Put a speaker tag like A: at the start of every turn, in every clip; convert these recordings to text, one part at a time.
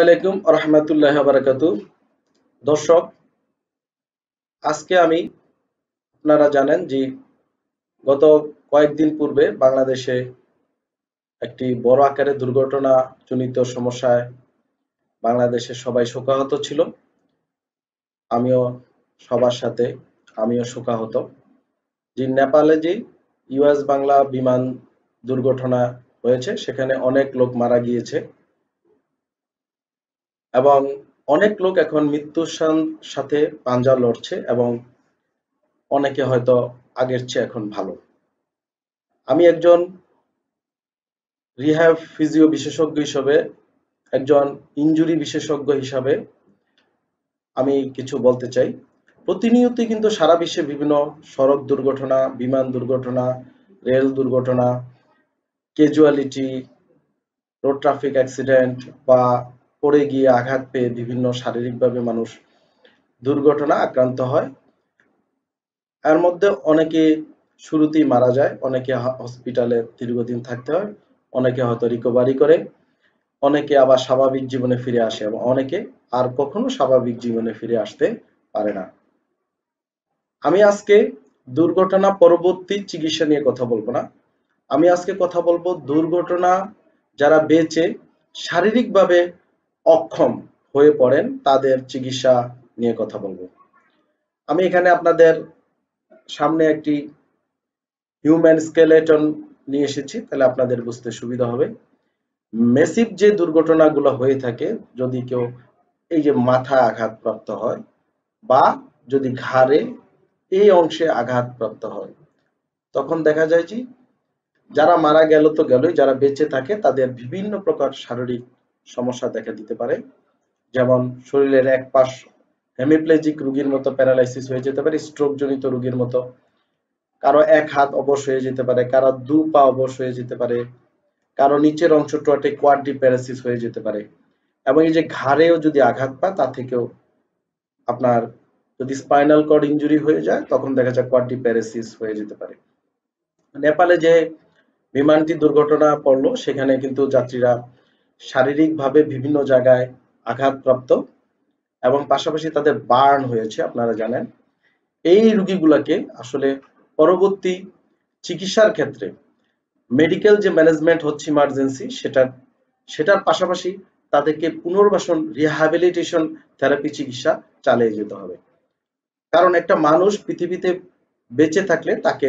A: আলাইকুম রহমতুল্লাহ বারাকাত দর্শক আজকে আমি আপনারা জানেন যে গত কয়েকদিন পূর্বে বাংলাদেশে একটি বড় আকারে দুর্ঘটনা জনিত সমস্যায় বাংলাদেশে সবাই শোকাহত ছিল আমিও সবার সাথে আমিও শোকাহত যে নেপালে যে ইউএস বাংলা বিমান দুর্ঘটনা হয়েছে সেখানে অনেক লোক মারা গিয়েছে এবং অনেক লোক এখন মৃত্যুর সাথে পাঞ্জা লড়ছে এবং অনেকে হয়তো আগের চেয়ে এখন ভালো আমি একজন রিহ্যাব ফিজিও বিশেষজ্ঞ হিসেবে একজন ইঞ্জুরি বিশেষজ্ঞ হিসাবে আমি কিছু বলতে চাই প্রতিনিয়তই কিন্তু সারা বিশ্বে বিভিন্ন সড়ক দুর্ঘটনা বিমান দুর্ঘটনা রেল দুর্ঘটনা ক্যাজুয়ালিটি রোড ট্রাফিক অ্যাক্সিডেন্ট বা পড়ে গিয়ে আঘাত পেয়ে বিভিন্ন শারীরিকভাবে মানুষ দুর্ঘটনা আক্রান্ত হয় এর মধ্যে অনেকে শুরুতেই মারা যায় অনেকে হসপিটালে দীর্ঘদিন থাকতে হয় অনেকে হয়তো রিকভারি করে অনেকে আবার স্বাভাবিক জীবনে ফিরে আসে এবং অনেকে আর কখনো স্বাভাবিক জীবনে ফিরে আসতে পারে না আমি আজকে দুর্ঘটনা পরবর্তী চিকিৎসা নিয়ে কথা বলবো না আমি আজকে কথা বলবো দুর্ঘটনা যারা বেঁচে শারীরিকভাবে অক্ষম হয়ে পড়েন তাদের চিকিৎসা নিয়ে কথা বলবো আমি এখানে আপনাদের সামনে একটি হিউম্যান স্কেলেটন নিয়ে এসেছি তাহলে আপনাদের বুঝতে সুবিধা হবে মেসিভ যে দুর্ঘটনাগুলো হয়ে থাকে যদি কেউ এই যে মাথা আঘাতপ্রাপ্ত হয় বা যদি ঘাড়ে এই অংশে আঘাতপ্রাপ্ত হয় তখন দেখা যায় যে যারা মারা গেল তো গেলই যারা বেঁচে থাকে তাদের বিভিন্ন প্রকার শারীরিক সমস্যা দেখা দিতে পারে যেমন শরীরের এক পাশ হেমিপ্লেজিক রোগীর মতো প্যারালাইসিস হয়ে যেতে পারে স্ট্রোক জনিত রোগীর মতো কারো এক হাত অবশ হয়ে যেতে পারে কারো দু পা অবশ হয়ে যেতে পারে কারো নিচের অংশ টোয়াটে কোয়াড্রি প্যারালাইসিস হয়ে যেতে পারে এবং এই যে ঘাড়েও যদি আঘাত পায় তা থেকেও আপনার যদি স্পাইনাল কর্ড ইঞ্জুরি হয়ে যায় তখন দেখা যায় কোয়াড্রি প্যারাসিস হয়ে যেতে পারে নেপালে যে বিমানটি দুর্ঘটনা পড়লো সেখানে কিন্তু যাত্রীরা শারীরিকভাবে বিভিন্ন জায়গায় আঘাতপ্রাপ্ত এবং পাশাপাশি তাদের বার্ন হয়েছে আপনারা জানেন এই রুগীগুলাকে আসলে পরবর্তী চিকিৎসার ক্ষেত্রে মেডিকেল যে ম্যানেজমেন্ট হচ্ছে ইমার্জেন্সি সেটার সেটার পাশাপাশি তাদেরকে পুনর্বাসন রিহাবিলিটেশন থেরাপি চিকিৎসা চালিয়ে যেতে হবে কারণ একটা মানুষ পৃথিবীতে বেঁচে থাকলে তাকে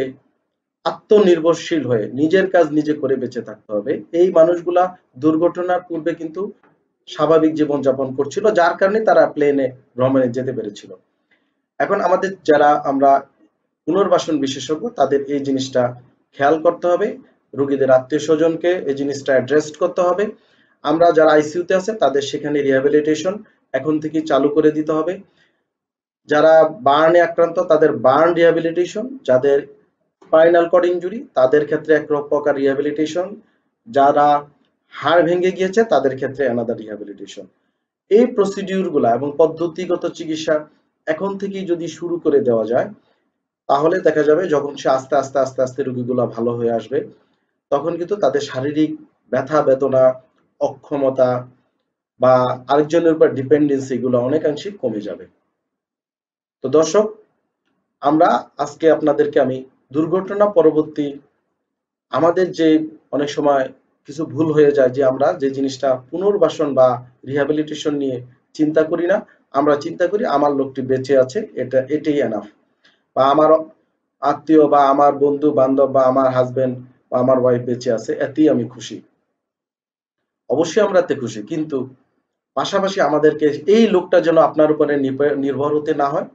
A: আত্মনির্ভরশীল হয়ে নিজের কাজ নিজে করে বেঁচে থাকতে হবে এই মানুষগুলা দুর্ঘটনার পূর্বে কিন্তু স্বাভাবিক জীবন যাপন করছিল যার কারণে তারা প্লেনে ভ্রমণে যেতে পেরেছিল এখন আমাদের যারা আমরা পুনর্বাসন বিশেষজ্ঞ তাদের এই জিনিসটা খেয়াল করতে হবে রুগীদের আত্মীয় স্বজনকে এই জিনিসটা অ্যাড্রেস করতে হবে আমরা যারা আইসিইউতে আছে তাদের সেখানে রিহ্যাবিলিটেশন এখন থেকে চালু করে দিতে হবে যারা বার্নে আক্রান্ত তাদের বার্ন রিহ্যাবিলিটেশন যাদের স্পাইনাল কর্ড ইঞ্জুরি তাদের ক্ষেত্রে এক প্রকার রিহ্যাবিলিটেশন যারা হাড় ভেঙে গিয়েছে তাদের ক্ষেত্রে অ্যানাদার রিহ্যাবিলিটেশন এই প্রসিডিউরগুলা এবং পদ্ধতিগত চিকিৎসা এখন থেকেই যদি শুরু করে দেওয়া যায় তাহলে দেখা যাবে যখন সে আস্তে আস্তে আস্তে আস্তে রোগীগুলা ভালো হয়ে আসবে তখন কিন্তু তাদের শারীরিক ব্যথা বেদনা অক্ষমতা বা আরেকজনের উপর ডিপেন্ডেন্সি এগুলো অনেকাংশে কমে যাবে তো দর্শক আমরা আজকে আপনাদেরকে আমি দুর্ঘটনা পরবর্তী আমাদের যে অনেক সময় কিছু ভুল হয়ে যায় যে আমরা যে জিনিসটা পুনর্বাসন বা রিহ্যাবিলিটেশন নিয়ে চিন্তা করি না আমরা চিন্তা করি আমার লোকটি বেঁচে আছে এটা এটাই এনাফ বা আমার আত্মীয় বা আমার বন্ধু বান্ধব বা আমার হাজব্যান্ড বা আমার ওয়াইফ বেঁচে আছে এতেই আমি খুশি অবশ্যই আমরা এতে খুশি কিন্তু পাশাপাশি আমাদেরকে এই লোকটা যেন আপনার উপরে নির্ভর হতে না হয়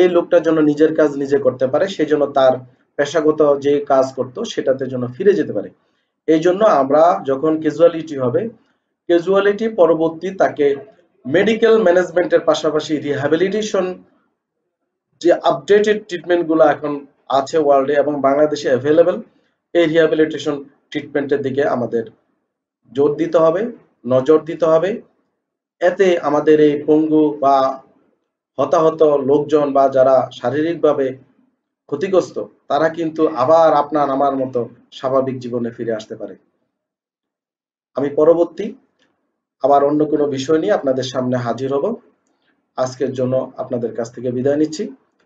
A: এই লোকটা যেন নিজের কাজ নিজে করতে পারে সেই জন্য তার পেশাগত যে কাজ করত সেটাতে জন্য ফিরে যেতে পারে এই জন্য আমরা যখন ক্যাজুয়ালিটি হবে ক্যাজুয়ালিটি পরবর্তী তাকে মেডিকেল ম্যানেজমেন্টের পাশাপাশি রিহ্যাবিলিটেশন যে আপডেটেড ট্রিটমেন্টগুলো এখন আছে ওয়ার্ল্ডে এবং বাংলাদেশে অ্যাভেলেবেল এই রিহ্যাবিলিটেশন ট্রিটমেন্টের দিকে আমাদের জোর দিতে হবে নজর দিতে হবে এতে আমাদের এই পঙ্গু বা হতাহত লোকজন বা যারা শারীরিকভাবে ক্ষতিগ্রস্ত তারা কিন্তু আবার আপনার আমার মতো স্বাভাবিক জীবনে ফিরে আসতে পারে আমি পরবর্তী আবার অন্য কোনো বিষয় নিয়ে আপনাদের সামনে হাজির হব আজকের জন্য আপনাদের কাছ থেকে বিদায় নিচ্ছি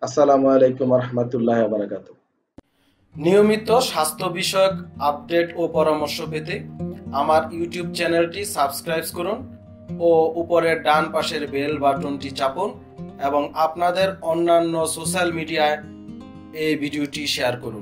A: আসসালামু আলাইকুম রহমতুল্লাহ বারাকাত নিয়মিত স্বাস্থ্য বিষয়ক আপডেট ও পরামর্শ পেতে আমার ইউটিউব চ্যানেলটি সাবস্ক্রাইব করুন ও উপরের ডান পাশের বেল বাটনটি চাপুন এবং আপনাদের অন্যান্য সোশ্যাল মিডিয়ায় এই ভিডিওটি শেয়ার করুন